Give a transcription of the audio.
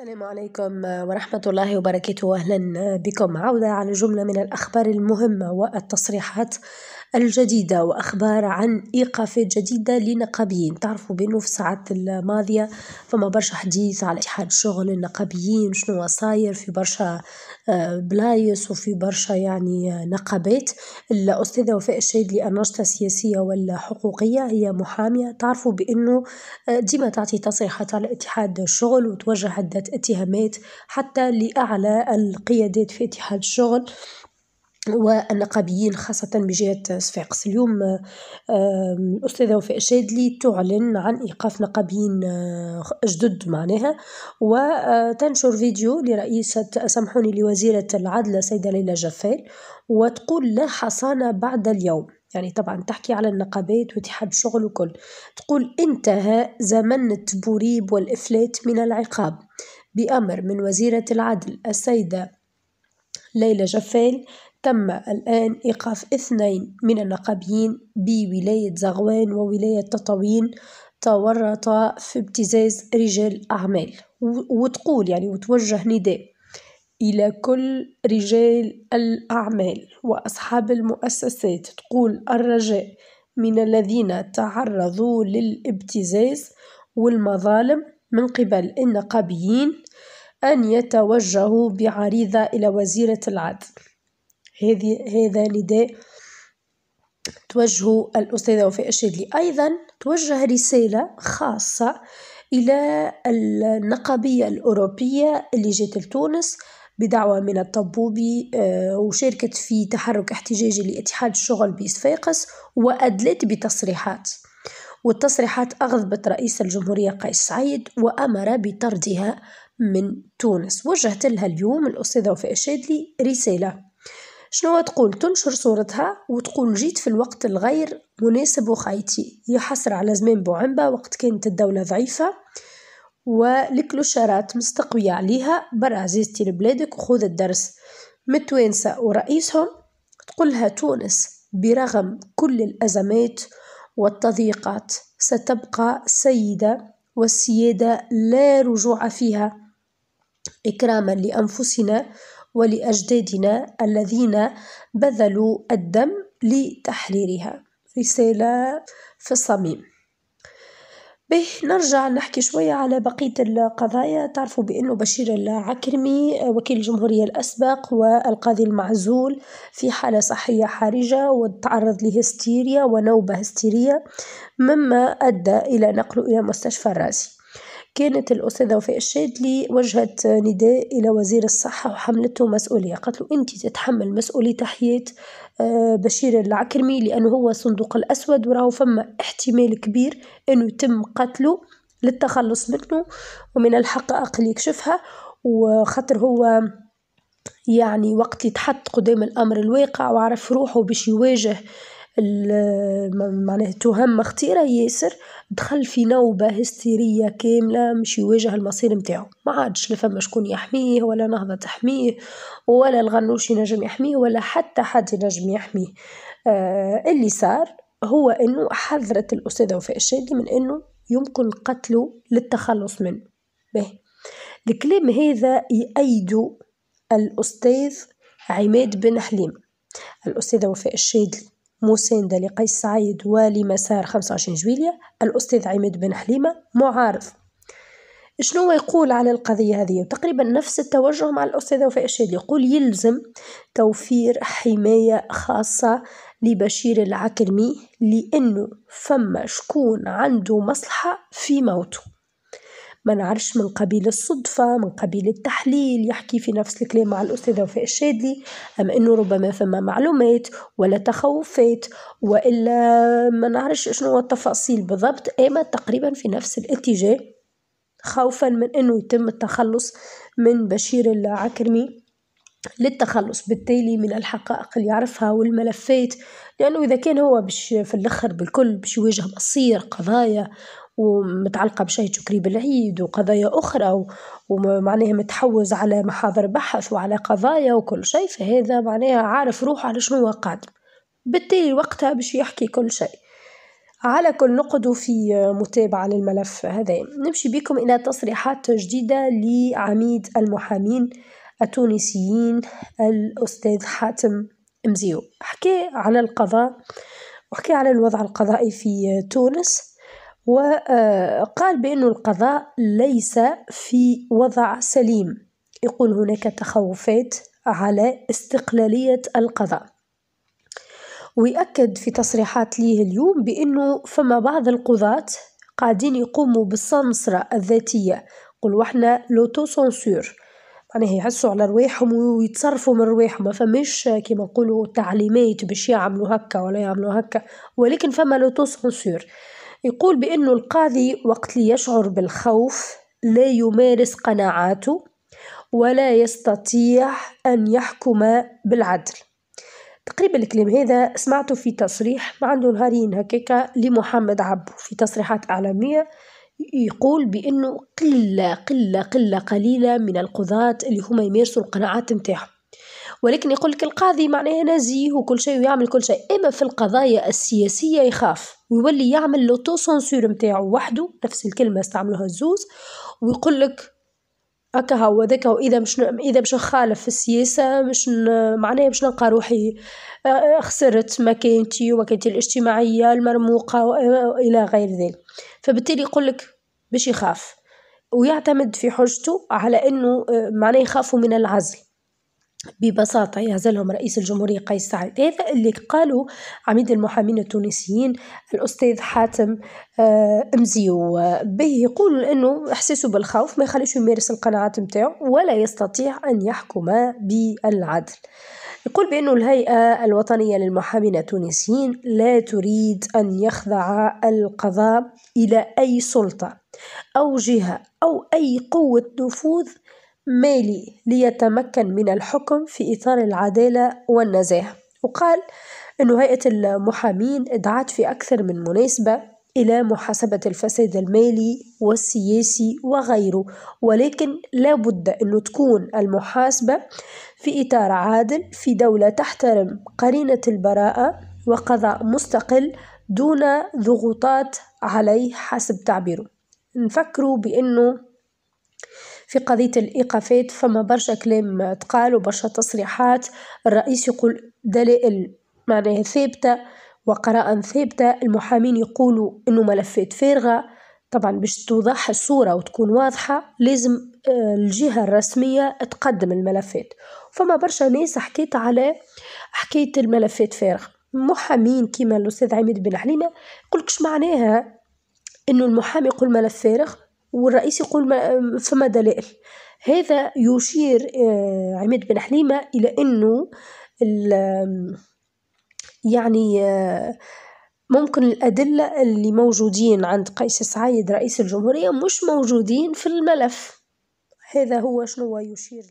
السلام عليكم ورحمة الله وبركاته أهلا بكم عودة على جملة من الأخبار المهمة والتصريحات الجديدة وأخبار عن إيقافات جديدة لنقابيين تعرفوا بأنو في الساعات الماضية فما برشا حديث على اتحاد شغل النقابيين شنوا صاير في برشا آه، بلايص وفي برشا يعني آه، نقابات، الأستاذة وفاء الشاذلي الناشطة السياسية والحقوقية هي محامية تعرفوا بأنو آه، ديما تعطي تصريحات على اتحاد الشغل وتوجه عدة اتهامات حتى لأعلى القيادات في اتحاد الشغل. والنقابيين خاصة بجهة صفاقس اليوم الأستاذة وفاء شادلي تعلن عن إيقاف نقابيين آه، جدد معناها وتنشر آه، فيديو لرئيسة سامحوني لوزيرة العدل السيدة ليلى جفال وتقول لا حصانة بعد اليوم يعني طبعا تحكي على النقابات واتحاد الشغل وكل تقول انتهى زمن التبوريب والإفلات من العقاب بأمر من وزيرة العدل السيدة ليلى جفال تم الآن إيقاف اثنين من النقابيين بولاية زغوان وولاية تطاوين تورطا في ابتزاز رجال أعمال وتقول يعني وتوجه نداء إلى كل رجال الأعمال وأصحاب المؤسسات تقول الرجاء من الذين تعرضوا للابتزاز والمظالم من قبل النقابيين أن يتوجهوا بعريضة إلى وزيرة العدل هذا نداء توجه الأستاذة وفاء الشادلي أيضا توجه رسالة خاصة إلى النقابية الأوروبية اللي جات لتونس بدعوة من الطبوبي آه، وشاركت في تحرك احتجاجي لاتحاد الشغل بصفاقس وأدلت بتصريحات والتصريحات أغضبت رئيس الجمهورية قيس سعيد وأمر بطردها من تونس وجهت لها اليوم الأستاذة وفاء الشادلي رسالة شنو تقول تنشر صورتها وتقول جيت في الوقت الغير مناسب وخايتي يا حسرة على زمان بوعنبة وقت كانت الدولة ضعيفة والكلوشارات مستقوية عليها برا عزيزتي لبلادك وخذ الدرس متوانسة ورئيسهم تقولها تونس برغم كل الأزمات والتضييقات ستبقى سيدة والسيادة لا رجوع فيها إكراما لأنفسنا ولأجدادنا الذين بذلوا الدم لتحريرها رسالة في الصميم به نرجع نحكي شوية على بقية القضايا تعرفوا بأنه بشير العكرمي وكيل الجمهورية الأسبق والقاضي المعزول في حالة صحية حرجة وتعرض لهستيريا ونوبة هستيرية مما أدى إلى نقله إلى مستشفى الرازي كانت الأستاذة وفاء الشادلي وجهت نداء إلى وزير الصحة وحملته مسؤولية قالت له أنت تتحمل مسؤولية حياة آه، بشير العكرمي لأنه هو الصندوق الأسود وراه فما احتمال كبير أنه يتم قتله للتخلص منه ومن الحق أقل يكشفها وخطر هو يعني وقت اللي تحط قدام الأمر الواقع وعرف روحه باش يواجه معناها تهم مختيرة ياسر دخل في نوبة هستيرية كاملة مش يواجه المصير متاعه ما عادش لفما شكون يحميه ولا نهضة تحميه ولا الغنوش ينجم يحميه ولا حتى حد ينجم يحميه آه اللي صار هو انه حذرت الاستاذة وفاء الشادي من انه يمكن قتله للتخلص منه به الكلام هذا يأيده الأستاذ عماد بن حليم الأستاذة وفاء الشادي مساندة لقيس سعيد والي مسار 25 جويلية الأستاذ عماد بن حليمة معارض شنو يقول على القضية هذه وتقريبا نفس التوجه مع الأستاذ وفاء الشادي يقول يلزم توفير حماية خاصة لبشير العكرمي لأنه فما شكون عنده مصلحة في موته ما نعرفش من قبيل الصدفة من قبيل التحليل يحكي في نفس الكلام مع الأستاذة وفاء الشادلي أم أنه ربما فما معلومات ولا تخوفات وإلا ما نعرفش شنو التفاصيل بالضبط أما تقريبا في نفس الاتجاه خوفا من أنه يتم التخلص من بشير العكرمي للتخلص بالتالي من الحقائق اللي يعرفها والملفات لأنه إذا كان هو بش في الأخر بالكل باش يواجه مصير قضايا ومتعلقة بشيء شكري بالعيد وقضايا أخرى ومعناها متحوز على محاضر بحث وعلى قضايا وكل شيء فهذا معناها عارف روحه على شنو هو قادم بالتالي وقتها باش يحكي كل شيء على كل نقدو في متابعة للملف هذا نمشي بكم إلى تصريحات جديدة لعميد المحامين التونسيين الأستاذ حاتم مزيو حكي على القضاء وحكي على الوضع القضائي في تونس وقال بأن القضاء ليس في وضع سليم يقول هناك تخوفات على استقلالية القضاء ويأكد في تصريحات ليه اليوم بأنه فما بعض القضاة قاعدين يقوموا بالسمسرة الذاتية قل احنا لوتو سنسور معناها يحسوا على رواحهم ويتصرفوا من رواحهم ما فماش كيما نقولوا تعليمات باش يعملوا هكا ولا يعملوا هكا ولكن فما لوتو سنسور يقول بأنه القاضي وقت ليشعر بالخوف لا يمارس قناعاته ولا يستطيع أن يحكم بالعدل تقريبا الكلام هذا سمعته في تصريح ما عنده نهارين هكاكا لمحمد عبو في تصريحات إعلامية يقول بأنه قلة قلة قلة قليلة من القضاة اللي هما يمارسوا القناعات متاعهم ولكن يقول لك القاضي معناه نزيه وكل شيء ويعمل كل شيء اما في القضايا السياسيه يخاف ويولي يعمل لوتو سانسور نتاعو وحده نفس الكلمه استعملوها الزوز ويقول لك هكا هو ذاك واذا مش اذا مش نخالف في السياسه مش معناها مش نلقى روحي آه، آه، خسرت مكانتي ومكانتي الاجتماعيه المرموقه آه، الى غير ذلك فبالتالي يقول لك باش يخاف ويعتمد في حجته على انه معناه يخافوا من العزل ببساطة يعزلهم رئيس الجمهورية قيس سعيد هذا اللي قالوا عميد المحامين التونسيين الأستاذ حاتم آه، مزيو به يقول أنه إحساسه بالخوف ما يخليش يمارس القناعات متاعه ولا يستطيع أن يحكم بالعدل يقول بأنه الهيئة الوطنية للمحامين التونسيين لا تريد أن يخضع القضاء إلى أي سلطة أو جهة أو أي قوة نفوذ مالي ليتمكن من الحكم في إطار العدالة والنزاهة وقال أن هيئة المحامين دعت في أكثر من مناسبة إلى محاسبة الفساد المالي والسياسي وغيره ولكن لابد أن تكون المحاسبة في إطار عادل في دولة تحترم قرينة البراءة وقضاء مستقل دون ضغوطات عليه حسب تعبيره نفكروا بأنه في قضية الإيقافات فما برشا كلام تقال وبرشا تصريحات الرئيس يقول دلائل معناها ثابتة وقراءة ثابتة المحامين يقولوا أنه ملفات فارغة طبعا باش توضح الصورة وتكون واضحة لازم آه، الجهة الرسمية تقدم الملفات فما برشا ناس حكيت على حكاية الملفات فارغة محامين كيما الأستاذ عماد بن علينا قلت معناها انه المحامي يقول ملف فارغ والرئيس يقول ما فما دلائل هذا يشير آه، عماد بن حليمة إلى أنه يعني آه، ممكن الأدلة اللي موجودين عند قيس سعيد رئيس الجمهورية مش موجودين في الملف هذا هو شنو يشير